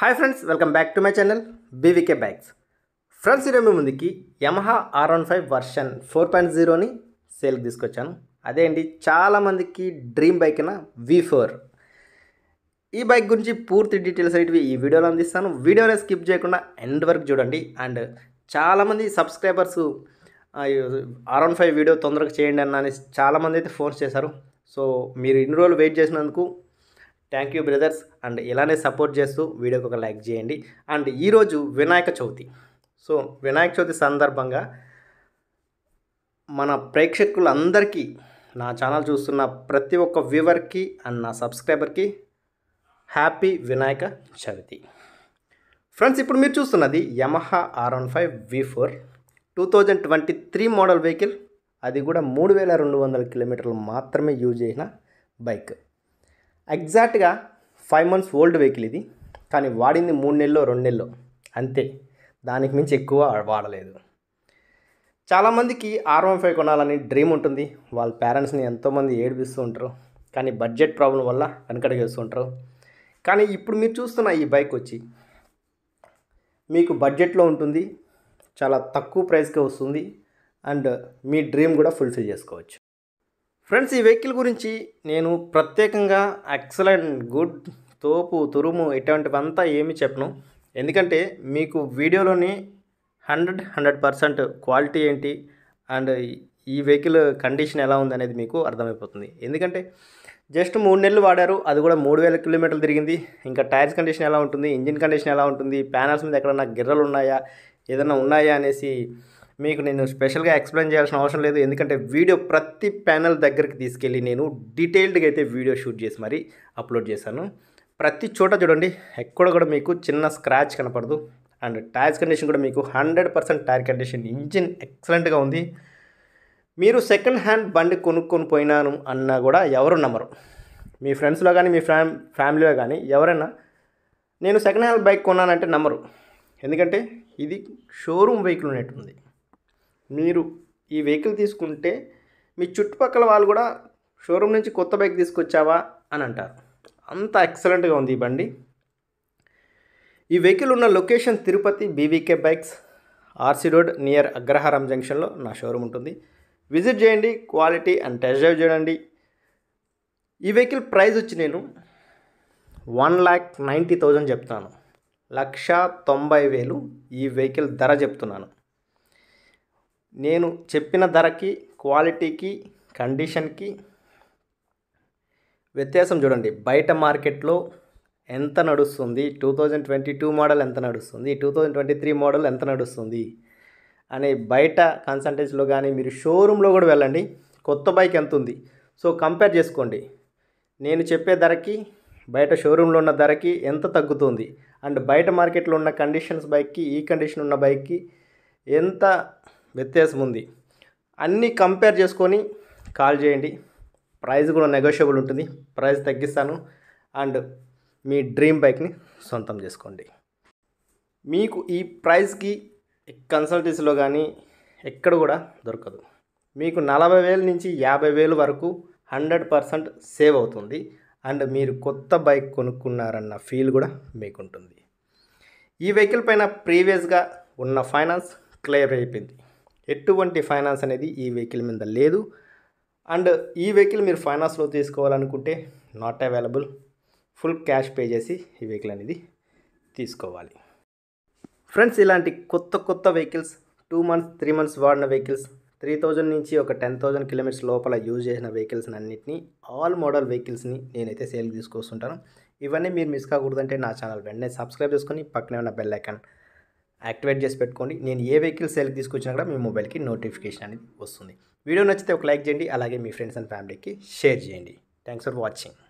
hi friends welcome back to my channel BVK bags friends ఈరోజు మీ ముందుకి Yamaha R one five version four point జీరోని సేల్కి తీసుకొచ్చాను అదేంటి చాలామందికి డ్రీమ్ బైక్ అయినా వి ఫోర్ ఈ బైక్ గురించి పూర్తి డీటెయిల్స్ అనేటివి ఈ వీడియోలో అందిస్తాను వీడియోనే స్కిప్ చేయకుండా ఎండ్ వరకు చూడండి అండ్ చాలామంది subscribers R one five video తొందరగా చేయండి అన్న అని చాలామంది అయితే ఫోన్స్ చేశారు సో మీరు ఇన్ని రోజులు వెయిట్ చేసినందుకు థ్యాంక్ యూ బ్రదర్స్ అండ్ ఇలానే సపోర్ట్ చేస్తూ వీడియోకి ఒక లైక్ చేయండి అండ్ ఈరోజు వినాయక చవితి సో వినాయక చవితి సందర్భంగా మన ప్రేక్షకులందరికీ నా ఛానల్ చూస్తున్న ప్రతి ఒక్క వ్యూవర్కి అండ్ నా సబ్స్క్రైబర్కి హ్యాపీ వినాయక చవితి ఫ్రెండ్స్ ఇప్పుడు మీరు చూస్తున్నది Yamaha R one five V four two thousand twenty three model vehicle అది కూడా మూడు వేల రెండు వందల కిలోమీటర్లు మాత్రమే యూజ్ చేసిన బైక్ ఎగ్జాక్ట్గా ఫైవ్ మంత్స్ ఓల్డ్ వెహికల్ ఇది కానీ వాడింది మూడు నెలలో రెండు నెలలో అంతే దానికి మించి ఎక్కువ వాడలేదు చాలామందికి ఆర్ వన్ ఫైవ్ కొనాలని డ్రీమ్ ఉంటుంది వాళ్ళ పేరెంట్స్ని ఎంతోమంది ఏడిపిస్తూ ఉంటారు కానీ బడ్జెట్ ప్రాబ్లం వల్ల వెనకడికి ఉంటారు కానీ ఇప్పుడు మీరు చూస్తున్న ఈ బైక్ వచ్చి మీకు బడ్జెట్లో ఉంటుంది చాలా తక్కువ ప్రైస్కే వస్తుంది అండ్ మీ డ్రీమ్ కూడా ఫుల్ఫిల్ చేసుకోవచ్చు ఫ్రెండ్స్ ఈ వెహికల్ గురించి నేను ప్రత్యేకంగా ఎక్సలెంట్ గుడ్ తోపు తురుము ఇటువంటివంతా ఏమి చెప్పను ఎందుకంటే మీకు వీడియోలోని హండ్రెడ్ హండ్రెడ్ పర్సెంట్ క్వాలిటీ ఏంటి అండ్ ఈ వెహికల్ కండిషన్ ఎలా ఉంది అనేది మీకు అర్థమైపోతుంది ఎందుకంటే జస్ట్ మూడు నెలలు వాడారు అది కూడా మూడు వేల కిలోమీటర్లు తిరిగింది ఇంకా టైర్స్ కండిషన్ ఎలా ఉంటుంది ఇంజిన్ కండిషన్ ఎలా ఉంటుంది ప్యానల్స్ మీద ఎక్కడన్నా గిర్రలు ఉన్నాయా ఏదైనా ఉన్నాయా అనేసి మీకు నేను స్పెషల్గా ఎక్స్ప్లెయిన్ చేయాల్సిన అవసరం లేదు ఎందుకంటే వీడియో ప్రతి ప్యానల్ దగ్గరికి తీసుకెళ్ళి నేను డీటెయిల్డ్గా అయితే వీడియో షూట్ చేసి మరీ అప్లోడ్ చేశాను ప్రతి చోట చూడండి ఎక్కడ కూడా మీకు చిన్న స్క్రాచ్ కనపడదు అండ్ టైర్స్ కండిషన్ కూడా మీకు hundred percent tyre condition engine ఎక్సలెంట్గా ఉంది మీరు సెకండ్ హ్యాండ్ బండి కొనుక్కొని పోయినాను అన్నా కూడా ఎవరు నమ్మరు మీ ఫ్రెండ్స్లో కానీ మీ ఫ్యామ్ ఫ్యామిలీలో కానీ ఎవరైనా నేను సెకండ్ హ్యాండ్ బైక్ కొన్నానంటే నమ్మరు ఎందుకంటే ఇది షోరూమ్ వెహికల్ ఉన్నట్టుంది మీరు ఈ వెహికల్ తీసుకుంటే మీ చుట్టుపక్కల వాళ్ళు కూడా షోరూమ్ నుంచి కొత్త బైక్ తీసుకొచ్చావా అని అంటారు అంత ఎక్సలెంట్గా ఉంది ఈ బండి ఈ వెహికల్ ఉన్న location Tirupati BVK bikes RC road near Agraharam జంక్షన్లో నా షోరూమ్ ఉంటుంది విజిట్ చేయండి క్వాలిటీ అండ్ టెస్ట్ డ్రైవ్ చేయండి ఈ వెహికల్ ప్రైస్ వచ్చి నేను వన్ ల్యాక్ నైంటీ థౌజండ్ చెప్తున్నాను లక్ష తొంభై వేలు ఈ వెహికల్ ధర చెప్తున్నాను నేను చెప్పిన ధరకి క్వాలిటీకి కండిషన్కి వ్యత్యాసం చూడండి బయట మార్కెట్లో ఎంత నడుస్తుంది two thousand twenty two model ఎంత నడుస్తుంది two thousand twenty three model ఎంత నడుస్తుంది అనే బయట కన్సల్టెన్సీలో కానీ మీరు షోరూంలో కూడా వెళ్ళండి కొత్త బైక్ ఎంత ఉంది సో కంపేర్ చేసుకోండి నేను చెప్పే ధరకి బయట షోరూంలో ఉన్న ధరకి ఎంత తగ్గుతుంది అండ్ బయట మార్కెట్లో ఉన్న కండిషన్స్ బైక్కి ఈ కండిషన్ ఉన్న బైక్కి ఎంత వ్యత్యాసం ఉంది అన్నీ కంపేర్ చేసుకొని కాల్ చేయండి ప్రైస్ కూడా నెగోషియబుల్ ఉంటుంది ప్రైస్ తగ్గిస్తాను అండ్ మీ డ్రీమ్ బైక్ని సొంతం చేసుకోండి మీకు ఈ ప్రైస్కి కన్సల్టెన్సీలో కానీ ఎక్కడ కూడా దొరకదు మీకు నలభై వేల నుంచి యాభై వేలు వరకు హండ్రెడ్ పర్సెంట్ సేవ్ అవుతుంది అండ్ మీరు కొత్త బైక్ కొనుక్కున్నారన్న ఫీల్ కూడా మీకు ఉంటుంది ఈ వెహికల్ పైన ప్రీవియస్గా ఉన్న ఫైనాన్స్ క్లియర్ అయిపోయింది ఎటువంటి ఫైనాన్స్ అనేది ఈ వెహికల్ మీద లేదు అండ్ ఈ వెహికల్ మీరు ఫైనాన్స్లో తీసుకోవాలనుకుంటే not available full cash pay చేసి ఈ వెహికల్ అనేది తీసుకోవాలి ఫ్రెండ్స్ ఇలాంటి కొత్త కొత్త vehicles two months three months వాడిన వెహికల్స్ త్రీ థౌజండ్ నుంచి ఒక టెన్ థౌజండ్ కిలోమీటర్స్ లోపల యూజ్ చేసిన వెహికల్స్ అన్నింటినీ ఆల్ మోడల్ వెహికల్స్ని నేనైతే సేల్కి తీసుకొస్తుంటాను ఇవన్నీ మీరు మిస్ కాకూడదంటే నా ఛానల్ వెంటనే సబ్స్క్రైబ్ చేసుకొని పక్కనే ఉన్న బెల్ ఐకాన్ యాక్టివేట్ చేసి పెట్టుకోండి నేను ఏ వెహికల్ సేల్కి తీసుకొచ్చినా కూడా మీ మొబైల్కి నోటిఫికేషన్ అనేది వస్తుంది వీడియో నచ్చితే ఒక లైక్ చేయండి అలాగే మీ ఫ్రెండ్స్ అండ్ ఫ్యామిలీకి షేర్ చేయండి థ్యాంక్స్ ఫర్ వాచింగ్